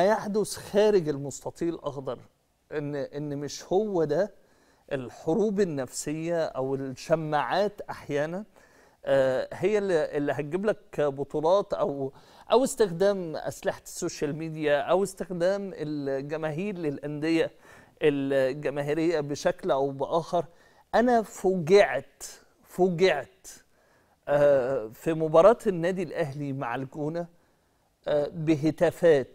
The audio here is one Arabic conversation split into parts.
ما يحدث خارج المستطيل الاخضر ان ان مش هو ده الحروب النفسيه او الشماعات احيانا آه، هي اللي هتجيب لك بطولات او او استخدام اسلحه السوشيال ميديا او استخدام الجماهير للانديه الجماهيريه بشكل او باخر انا فوجعت فوجعت آه، في مباراه النادي الاهلي مع الجونه آه، بهتافات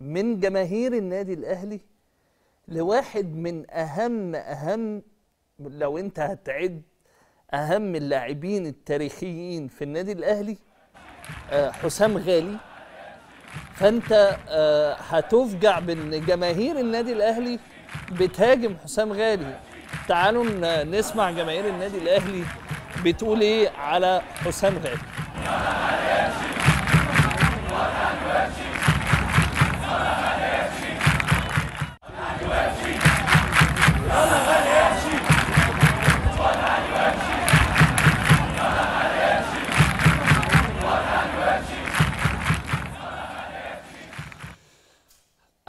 من جماهير النادي الأهلي لواحد من أهم أهم لو أنت هتعد أهم اللاعبين التاريخيين في النادي الأهلي آه، حسام غالي فأنت آه، هتفجع بأن جماهير النادي الأهلي بتهاجم حسام غالي تعالوا نسمع جماهير النادي الأهلي بتقول إيه على حسام غالي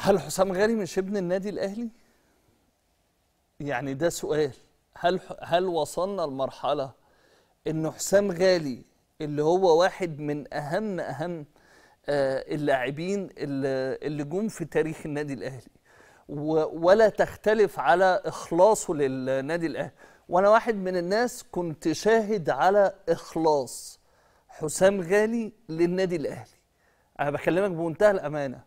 هل حسام غالي مش ابن النادي الاهلي يعني ده سؤال هل هل وصلنا لمرحله ان حسام غالي اللي هو واحد من اهم اهم آه، اللاعبين اللي جم في تاريخ النادي الاهلي ولا تختلف على اخلاصه للنادي الاهلي وانا واحد من الناس كنت شاهد على اخلاص حسام غالي للنادي الاهلي انا بكلمك بمنتهى الامانه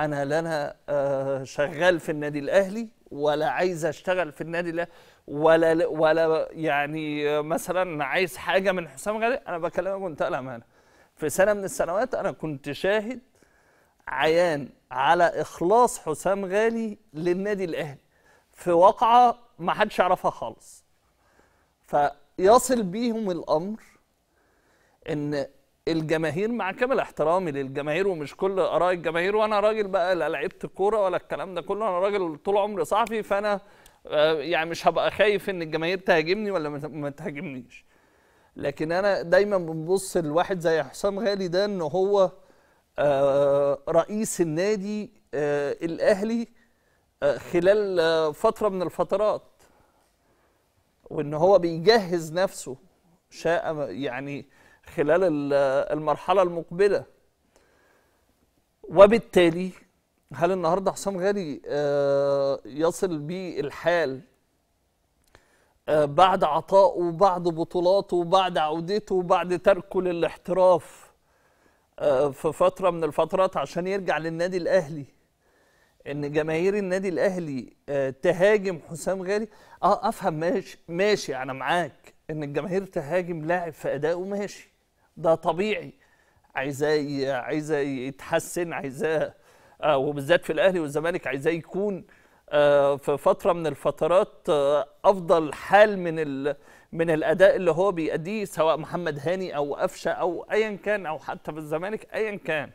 انا لا انا آه، شغال في النادي الاهلي ولا عايز اشتغل في النادي الاهلي ولا ولا يعني آه، مثلا عايز حاجه من حسام غالي انا بكلمك بمنتهى الامانه في سنه من السنوات انا كنت شاهد عيان على اخلاص حسام غالي للنادي الاهلي في واقعه ما حدش يعرفها خالص فيصل بيهم الامر ان الجماهير مع كامل احترامي للجماهير ومش كل اراء الجماهير وانا راجل بقى لا لعبت كوره ولا الكلام ده كله انا راجل طول عمري صحفي فانا آه، يعني مش هبقى خايف ان الجماهير تهاجمني ولا ما تهاجمنيش لكن انا دايما ببص لواحد زي حسام غالي ده ان هو آه، رئيس النادي آه، الاهلي خلال فتره من الفترات وان هو بيجهز نفسه شاء يعني خلال المرحله المقبله وبالتالي هل النهارده حسام غالي آه، يصل بالحال الحال آه، بعد عطائه وبعد بطولاته وبعد عودته وبعد تركه للاحتراف آه، في فتره من الفترات عشان يرجع للنادي الاهلي ان جماهير النادي الاهلي تهاجم حسام غالي اه افهم ماشي ماشي انا معاك ان الجماهير تهاجم لاعب في ادائه ماشي ده طبيعي عايزاه عايزاه يتحسن عايزاه آه، وبالذات في الاهلي والزمالك عايزاه يكون آه، في فتره من الفترات آه، افضل حال من ال من الاداء اللي هو بيأديه سواء محمد هاني او قفشه او ايا كان او حتى في الزمالك ايا كان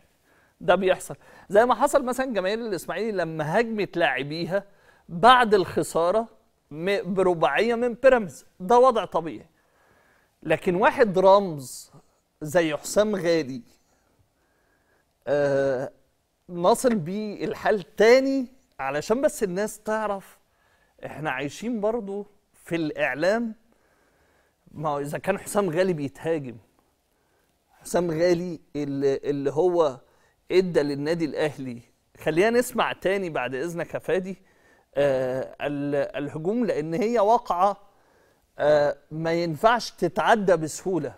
ده بيحصل زي ما حصل مثلا جماهير الاسماعيلي لما هاجمت لاعبيها بعد الخساره برباعيه من بيراميدز ده وضع طبيعي لكن واحد رمز زي حسام غالي آه، نصل بيه الحال تاني علشان بس الناس تعرف احنا عايشين برضو في الاعلام ما هو اذا كان حسام غالي بيتهاجم حسام غالي اللي, اللي هو ادى للنادي الاهلي خلينا نسمع تاني بعد اذنك يا فادي آه الهجوم لان هي واقعه آه ما ينفعش تتعدى بسهوله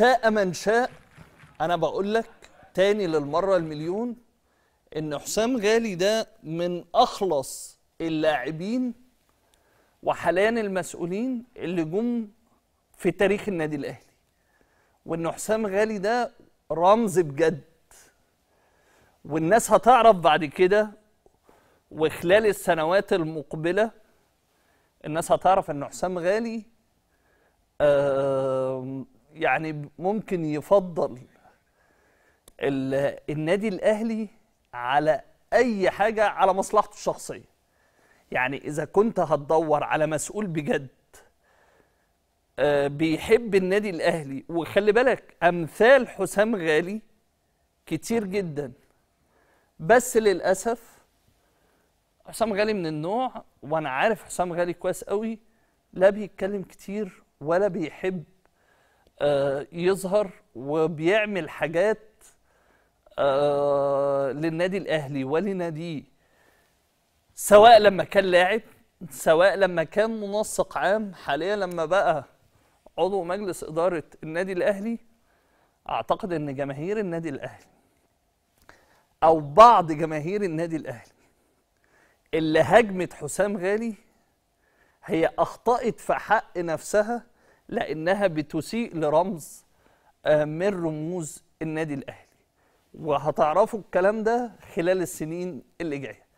شاء من شاء انا بقول لك تاني للمره المليون ان حسام غالي ده من اخلص اللاعبين وحاليا المسؤولين اللي جم في تاريخ النادي الاهلي وان حسام غالي ده رمز بجد والناس هتعرف بعد كده وخلال السنوات المقبله الناس هتعرف ان حسام غالي آه يعني ممكن يفضل النادي الاهلي على اي حاجه على مصلحته الشخصيه يعني اذا كنت هتدور على مسؤول بجد آه، بيحب النادي الاهلي وخلي بالك امثال حسام غالي كتير جدا بس للاسف حسام غالي من النوع وانا عارف حسام غالي كويس قوي لا بيتكلم كتير ولا بيحب آه، يظهر وبيعمل حاجات آه، للنادي الاهلي ولناديه سواء لما كان لاعب سواء لما كان منسق عام حاليا لما بقى عضو مجلس اداره النادي الاهلي اعتقد ان جماهير النادي الاهلي او بعض جماهير النادي الاهلي اللي هاجمت حسام غالي هي اخطات في حق نفسها لأنها بتسيء لرمز آه، من رموز النادي الأهلي وهتعرفوا الكلام ده خلال السنين اللي جايه